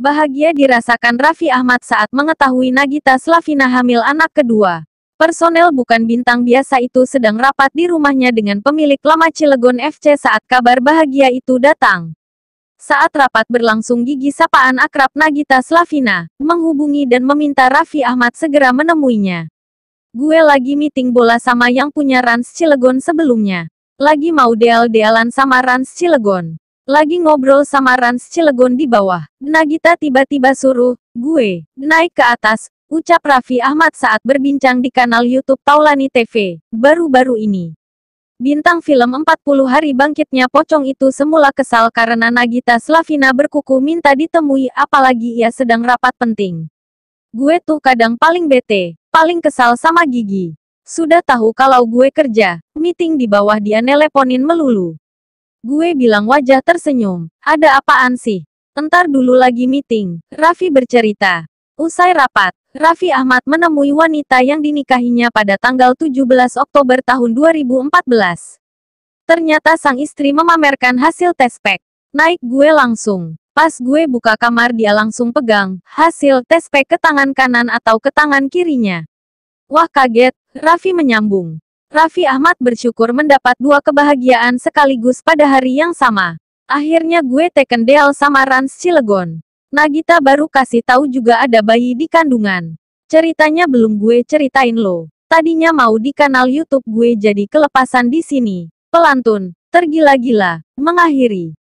Bahagia dirasakan Raffi Ahmad saat mengetahui Nagita Slavina hamil anak kedua. Personel bukan bintang biasa itu sedang rapat di rumahnya dengan pemilik lama Cilegon FC saat kabar bahagia itu datang. Saat rapat berlangsung gigi sapaan akrab Nagita Slavina, menghubungi dan meminta Raffi Ahmad segera menemuinya. Gue lagi meeting bola sama yang punya Rans Cilegon sebelumnya. Lagi mau deal-dealan sama Rans Cilegon. Lagi ngobrol sama Rans Cilegon di bawah, Nagita tiba-tiba suruh, gue, naik ke atas, ucap Raffi Ahmad saat berbincang di kanal Youtube Taulani TV, baru-baru ini. Bintang film 40 hari bangkitnya pocong itu semula kesal karena Nagita Slavina berkuku minta ditemui apalagi ia sedang rapat penting. Gue tuh kadang paling bete, paling kesal sama Gigi. Sudah tahu kalau gue kerja, meeting di bawah dia neleponin melulu. Gue bilang wajah tersenyum. Ada apaan sih? Entar dulu lagi meeting. Raffi bercerita. Usai rapat, Raffi Ahmad menemui wanita yang dinikahinya pada tanggal 17 Oktober tahun 2014. Ternyata sang istri memamerkan hasil tes pek. Naik gue langsung. Pas gue buka kamar dia langsung pegang hasil tes pek ke tangan kanan atau ke tangan kirinya. Wah kaget, Raffi menyambung. Raffi Ahmad bersyukur mendapat dua kebahagiaan sekaligus pada hari yang sama. Akhirnya gue teken deal sama Rans Cilegon. Nagita baru kasih tahu juga ada bayi di kandungan. Ceritanya belum gue ceritain lo. Tadinya mau di kanal YouTube gue jadi kelepasan di sini. Pelantun, tergila-gila, mengakhiri.